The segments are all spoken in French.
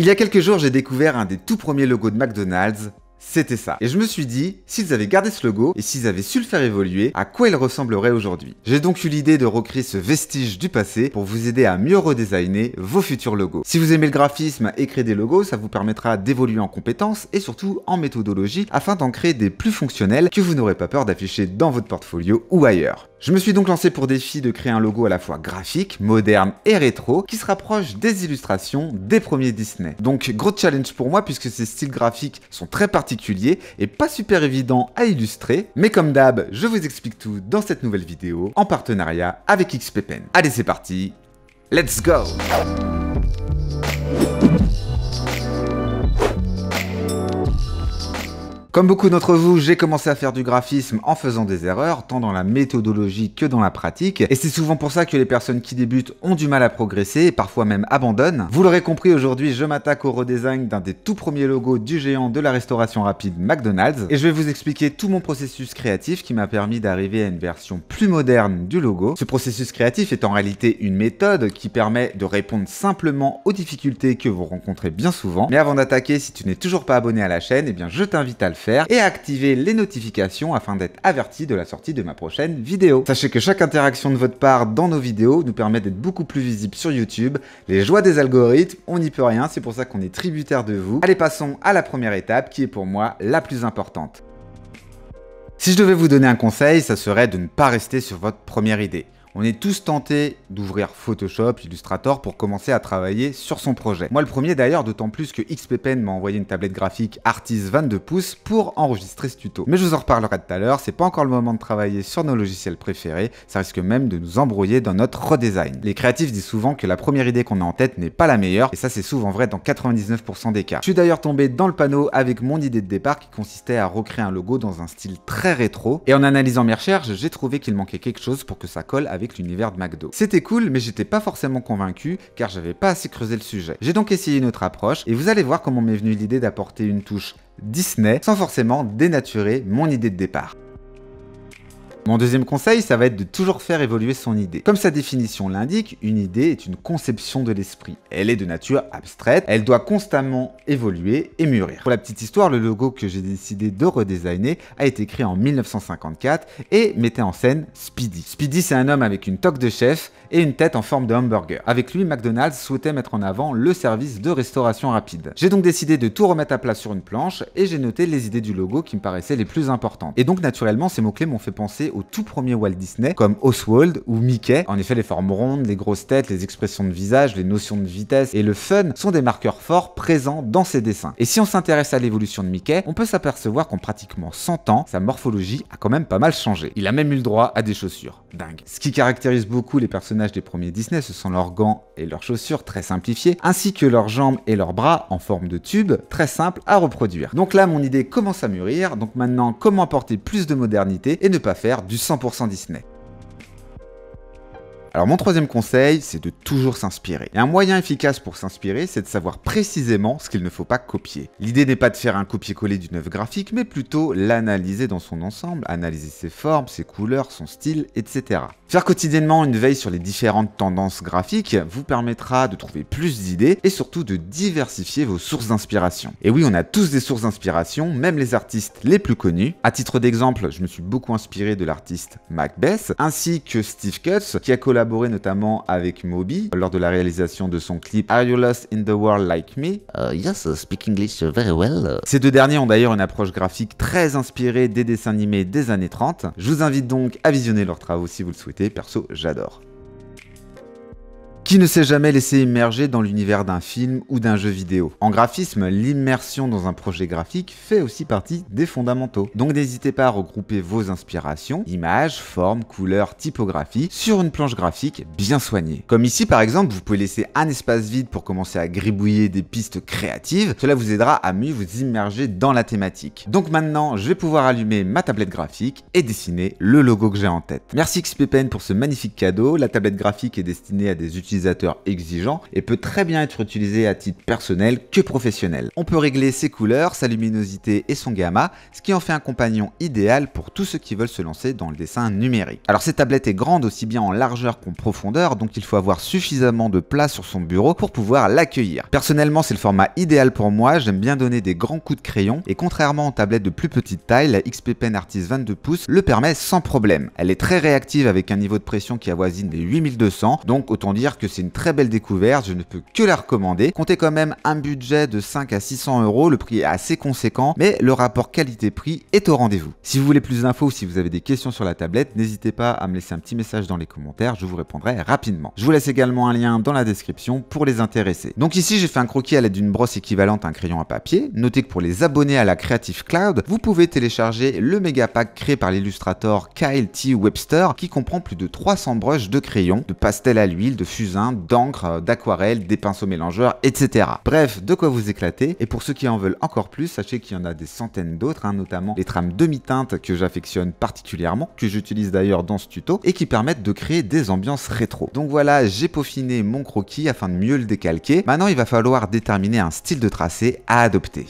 Il y a quelques jours, j'ai découvert un des tout premiers logos de McDonald's, c'était ça. Et je me suis dit, s'ils avaient gardé ce logo et s'ils avaient su le faire évoluer, à quoi il ressemblerait aujourd'hui. J'ai donc eu l'idée de recréer ce vestige du passé pour vous aider à mieux redesigner vos futurs logos. Si vous aimez le graphisme et créer des logos, ça vous permettra d'évoluer en compétences et surtout en méthodologie afin d'en créer des plus fonctionnels que vous n'aurez pas peur d'afficher dans votre portfolio ou ailleurs. Je me suis donc lancé pour défi de créer un logo à la fois graphique, moderne et rétro qui se rapproche des illustrations des premiers Disney. Donc gros challenge pour moi puisque ces styles graphiques sont très particuliers et pas super évidents à illustrer. Mais comme d'hab, je vous explique tout dans cette nouvelle vidéo en partenariat avec XP Allez c'est parti, let's go Comme beaucoup d'entre vous, j'ai commencé à faire du graphisme en faisant des erreurs, tant dans la méthodologie que dans la pratique, et c'est souvent pour ça que les personnes qui débutent ont du mal à progresser et parfois même abandonnent. Vous l'aurez compris, aujourd'hui je m'attaque au redesign d'un des tout premiers logos du géant de la restauration rapide McDonald's, et je vais vous expliquer tout mon processus créatif qui m'a permis d'arriver à une version plus moderne du logo. Ce processus créatif est en réalité une méthode qui permet de répondre simplement aux difficultés que vous rencontrez bien souvent. Mais avant d'attaquer, si tu n'es toujours pas abonné à la chaîne, eh bien je t'invite à le faire et activer les notifications afin d'être averti de la sortie de ma prochaine vidéo. Sachez que chaque interaction de votre part dans nos vidéos nous permet d'être beaucoup plus visible sur YouTube. Les joies des algorithmes, on n'y peut rien, c'est pour ça qu'on est tributaire de vous. Allez, passons à la première étape qui est pour moi la plus importante. Si je devais vous donner un conseil, ça serait de ne pas rester sur votre première idée. On est tous tentés d'ouvrir Photoshop, Illustrator pour commencer à travailler sur son projet. Moi le premier d'ailleurs, d'autant plus que XPPen m'a envoyé une tablette graphique Artis 22 pouces pour enregistrer ce tuto. Mais je vous en reparlerai tout à l'heure, c'est pas encore le moment de travailler sur nos logiciels préférés, ça risque même de nous embrouiller dans notre redesign. Les créatifs disent souvent que la première idée qu'on a en tête n'est pas la meilleure, et ça c'est souvent vrai dans 99% des cas. Je suis d'ailleurs tombé dans le panneau avec mon idée de départ qui consistait à recréer un logo dans un style très rétro, et en analysant mes recherches, j'ai trouvé qu'il manquait quelque chose pour que ça colle avec avec l'univers de McDo. C'était cool, mais j'étais pas forcément convaincu car j'avais pas assez creusé le sujet. J'ai donc essayé une autre approche et vous allez voir comment m'est venue l'idée d'apporter une touche Disney sans forcément dénaturer mon idée de départ. Mon deuxième conseil, ça va être de toujours faire évoluer son idée. Comme sa définition l'indique, une idée est une conception de l'esprit. Elle est de nature abstraite, elle doit constamment évoluer et mûrir. Pour la petite histoire, le logo que j'ai décidé de redesigner a été créé en 1954 et mettait en scène Speedy. Speedy, c'est un homme avec une toque de chef et une tête en forme de hamburger. Avec lui, McDonald's souhaitait mettre en avant le service de restauration rapide. J'ai donc décidé de tout remettre à plat sur une planche et j'ai noté les idées du logo qui me paraissaient les plus importantes. Et donc naturellement, ces mots-clés m'ont fait penser au tout premier Walt Disney, comme Oswald ou Mickey. En effet, les formes rondes, les grosses têtes, les expressions de visage, les notions de vitesse et le fun sont des marqueurs forts présents dans ses dessins. Et si on s'intéresse à l'évolution de Mickey, on peut s'apercevoir qu'en pratiquement 100 ans, sa morphologie a quand même pas mal changé. Il a même eu le droit à des chaussures. Dingue. Ce qui caractérise beaucoup les personnages des premiers Disney, ce sont leurs gants et leurs chaussures très simplifiés ainsi que leurs jambes et leurs bras en forme de tube, très simple à reproduire. Donc là, mon idée commence à mûrir, donc maintenant, comment apporter plus de modernité et ne pas faire du 100% Disney. Alors mon troisième conseil, c'est de toujours s'inspirer. Et un moyen efficace pour s'inspirer, c'est de savoir précisément ce qu'il ne faut pas copier. L'idée n'est pas de faire un copier-coller d'une œuvre graphique, mais plutôt l'analyser dans son ensemble, analyser ses formes, ses couleurs, son style, etc. Faire quotidiennement une veille sur les différentes tendances graphiques vous permettra de trouver plus d'idées et surtout de diversifier vos sources d'inspiration. Et oui, on a tous des sources d'inspiration, même les artistes les plus connus. À titre d'exemple, je me suis beaucoup inspiré de l'artiste Macbeth, ainsi que Steve Cutts, qui a collaboré notamment avec Moby lors de la réalisation de son clip Are You Lost in the World Like Me euh, Yes, speak English very well. Ces deux derniers ont d'ailleurs une approche graphique très inspirée des dessins animés des années 30. Je vous invite donc à visionner leurs travaux si vous le souhaitez, perso j'adore. Qui ne s'est jamais laissé immerger dans l'univers d'un film ou d'un jeu vidéo En graphisme, l'immersion dans un projet graphique fait aussi partie des fondamentaux. Donc n'hésitez pas à regrouper vos inspirations, images, formes, couleurs, typographies, sur une planche graphique bien soignée. Comme ici par exemple, vous pouvez laisser un espace vide pour commencer à gribouiller des pistes créatives, cela vous aidera à mieux vous immerger dans la thématique. Donc maintenant, je vais pouvoir allumer ma tablette graphique et dessiner le logo que j'ai en tête. Merci XPPN pour ce magnifique cadeau, la tablette graphique est destinée à des utilisateurs utilisateur exigeant et peut très bien être utilisé à titre personnel que professionnel. On peut régler ses couleurs, sa luminosité et son gamma, ce qui en fait un compagnon idéal pour tous ceux qui veulent se lancer dans le dessin numérique. Alors cette tablette est grande aussi bien en largeur qu'en profondeur, donc il faut avoir suffisamment de place sur son bureau pour pouvoir l'accueillir. Personnellement c'est le format idéal pour moi, j'aime bien donner des grands coups de crayon et contrairement aux tablettes de plus petite taille, la XP Pen Artist 22 pouces le permet sans problème. Elle est très réactive avec un niveau de pression qui avoisine les 8200, donc autant dire que c'est une très belle découverte, je ne peux que la recommander. Comptez quand même un budget de 5 à 600 euros, le prix est assez conséquent, mais le rapport qualité-prix est au rendez-vous. Si vous voulez plus d'infos ou si vous avez des questions sur la tablette, n'hésitez pas à me laisser un petit message dans les commentaires, je vous répondrai rapidement. Je vous laisse également un lien dans la description pour les intéresser. Donc ici, j'ai fait un croquis à l'aide d'une brosse équivalente à un crayon à papier. Notez que pour les abonnés à la Creative Cloud, vous pouvez télécharger le méga pack créé par l'illustrateur Kyle T. Webster qui comprend plus de 300 broches de crayon, de pastel à l'huile, de fusain, d'encre, d'aquarelle, des pinceaux mélangeurs, etc. Bref, de quoi vous éclater. Et pour ceux qui en veulent encore plus, sachez qu'il y en a des centaines d'autres, hein, notamment les trames demi-teintes que j'affectionne particulièrement, que j'utilise d'ailleurs dans ce tuto, et qui permettent de créer des ambiances rétro. Donc voilà, j'ai peaufiné mon croquis afin de mieux le décalquer. Maintenant, il va falloir déterminer un style de tracé à adopter.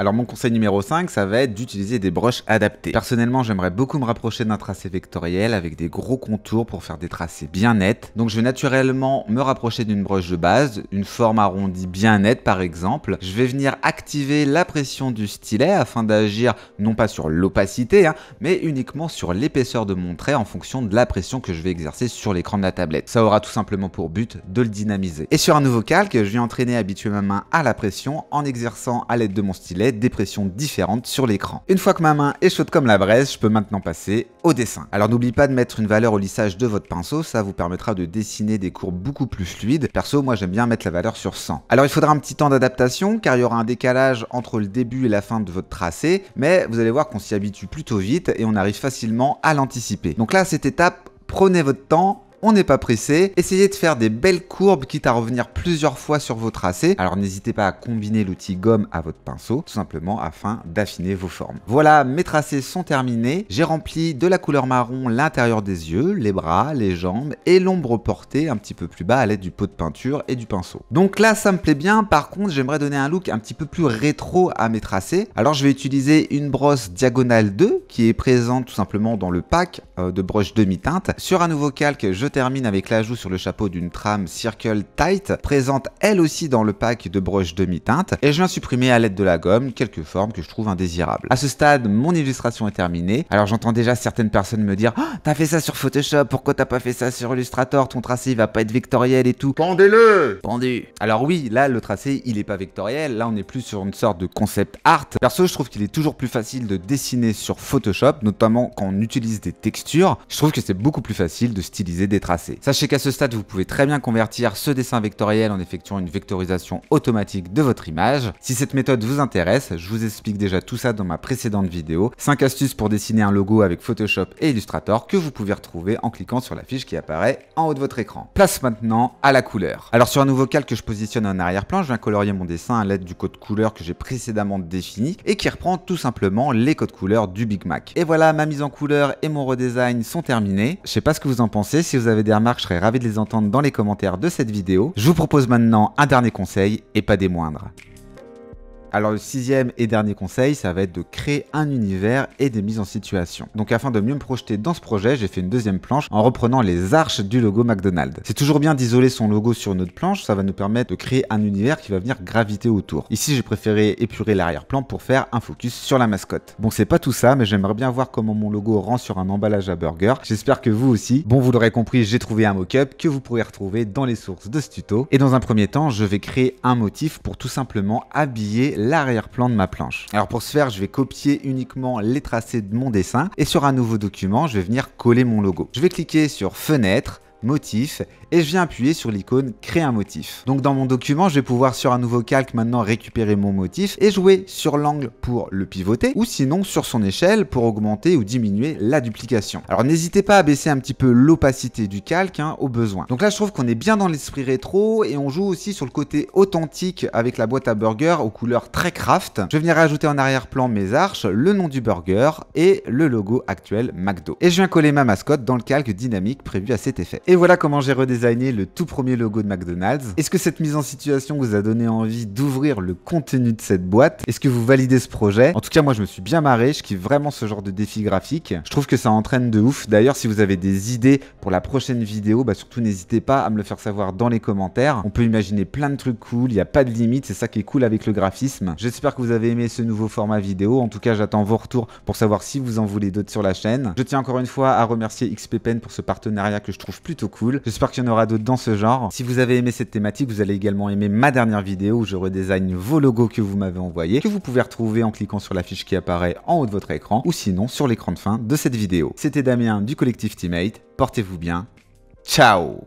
Alors mon conseil numéro 5, ça va être d'utiliser des broches adaptées. Personnellement, j'aimerais beaucoup me rapprocher d'un tracé vectoriel avec des gros contours pour faire des tracés bien nets. Donc je vais naturellement me rapprocher d'une broche de base, une forme arrondie bien nette par exemple. Je vais venir activer la pression du stylet afin d'agir non pas sur l'opacité, hein, mais uniquement sur l'épaisseur de mon trait en fonction de la pression que je vais exercer sur l'écran de la tablette. Ça aura tout simplement pour but de le dynamiser. Et sur un nouveau calque, je vais entraîner à habituer ma main à la pression en exerçant à l'aide de mon stylet des pressions différentes sur l'écran. Une fois que ma main est chaude comme la braise, je peux maintenant passer au dessin. Alors n'oublie pas de mettre une valeur au lissage de votre pinceau, ça vous permettra de dessiner des courbes beaucoup plus fluides. Perso, moi j'aime bien mettre la valeur sur 100. Alors il faudra un petit temps d'adaptation car il y aura un décalage entre le début et la fin de votre tracé, mais vous allez voir qu'on s'y habitue plutôt vite et on arrive facilement à l'anticiper. Donc là, cette étape, prenez votre temps, on n'est pas pressé. Essayez de faire des belles courbes, quitte à revenir plusieurs fois sur vos tracés. Alors n'hésitez pas à combiner l'outil gomme à votre pinceau, tout simplement afin d'affiner vos formes. Voilà, mes tracés sont terminés. J'ai rempli de la couleur marron l'intérieur des yeux, les bras, les jambes et l'ombre portée un petit peu plus bas à l'aide du pot de peinture et du pinceau. Donc là, ça me plaît bien. Par contre, j'aimerais donner un look un petit peu plus rétro à mes tracés. Alors je vais utiliser une brosse diagonale 2 qui est présente tout simplement dans le pack euh, de broches demi-teinte. Sur un nouveau calque, je termine avec l'ajout sur le chapeau d'une trame Circle Tight, présente elle aussi dans le pack de broches demi-teinte, et je viens supprimer à l'aide de la gomme quelques formes que je trouve indésirables. À ce stade, mon illustration est terminée, alors j'entends déjà certaines personnes me dire oh, T'as fait ça sur Photoshop, pourquoi t'as pas fait ça sur Illustrator Ton tracé il va pas être vectoriel et tout. Pendez-le Pendu Alors oui, là le tracé il est pas vectoriel, là on est plus sur une sorte de concept art. Perso, je trouve qu'il est toujours plus facile de dessiner sur Photoshop, notamment quand on utilise des textures. Je trouve que c'est beaucoup plus facile de styliser des tracé. Sachez qu'à ce stade, vous pouvez très bien convertir ce dessin vectoriel en effectuant une vectorisation automatique de votre image. Si cette méthode vous intéresse, je vous explique déjà tout ça dans ma précédente vidéo, 5 astuces pour dessiner un logo avec Photoshop et Illustrator que vous pouvez retrouver en cliquant sur la fiche qui apparaît en haut de votre écran. Place maintenant à la couleur. Alors sur un nouveau calque que je positionne en arrière-plan, je viens colorier mon dessin à l'aide du code couleur que j'ai précédemment défini et qui reprend tout simplement les codes couleurs du Big Mac. Et voilà, ma mise en couleur et mon redesign sont terminés. Je ne sais pas ce que vous en pensez, si vous vous avez des remarques, je serais ravi de les entendre dans les commentaires de cette vidéo. Je vous propose maintenant un dernier conseil et pas des moindres. Alors le sixième et dernier conseil, ça va être de créer un univers et des mises en situation. Donc afin de mieux me projeter dans ce projet, j'ai fait une deuxième planche en reprenant les arches du logo McDonald's. C'est toujours bien d'isoler son logo sur une autre planche, ça va nous permettre de créer un univers qui va venir graviter autour. Ici j'ai préféré épurer l'arrière-plan pour faire un focus sur la mascotte. Bon c'est pas tout ça, mais j'aimerais bien voir comment mon logo rend sur un emballage à burger. J'espère que vous aussi. Bon vous l'aurez compris, j'ai trouvé un mock-up que vous pourrez retrouver dans les sources de ce tuto. Et dans un premier temps, je vais créer un motif pour tout simplement habiller l'arrière-plan de ma planche. Alors pour ce faire, je vais copier uniquement les tracés de mon dessin et sur un nouveau document, je vais venir coller mon logo. Je vais cliquer sur Fenêtre, motif et je viens appuyer sur l'icône créer un motif. Donc dans mon document, je vais pouvoir sur un nouveau calque maintenant récupérer mon motif et jouer sur l'angle pour le pivoter ou sinon sur son échelle pour augmenter ou diminuer la duplication. Alors n'hésitez pas à baisser un petit peu l'opacité du calque hein, au besoin. Donc là je trouve qu'on est bien dans l'esprit rétro et on joue aussi sur le côté authentique avec la boîte à burger aux couleurs très craft. Je viens venir ajouter en arrière-plan mes arches, le nom du burger et le logo actuel McDo. Et je viens coller ma mascotte dans le calque dynamique prévu à cet effet. Et voilà comment j'ai redesigné le tout premier logo de McDonald's. Est-ce que cette mise en situation vous a donné envie d'ouvrir le contenu de cette boîte Est-ce que vous validez ce projet En tout cas, moi, je me suis bien marré. Je kiffe vraiment ce genre de défi graphique. Je trouve que ça entraîne de ouf. D'ailleurs, si vous avez des idées pour la prochaine vidéo, bah surtout n'hésitez pas à me le faire savoir dans les commentaires. On peut imaginer plein de trucs cool. Il n'y a pas de limite. C'est ça qui est cool avec le graphisme. J'espère que vous avez aimé ce nouveau format vidéo. En tout cas, j'attends vos retours pour savoir si vous en voulez d'autres sur la chaîne. Je tiens encore une fois à remercier XPPen pour ce partenariat que je trouve plutôt cool. J'espère qu'il y en aura d'autres dans ce genre. Si vous avez aimé cette thématique, vous allez également aimer ma dernière vidéo où je redesigne vos logos que vous m'avez envoyés, que vous pouvez retrouver en cliquant sur la fiche qui apparaît en haut de votre écran ou sinon sur l'écran de fin de cette vidéo. C'était Damien du collectif Teammate, portez-vous bien, ciao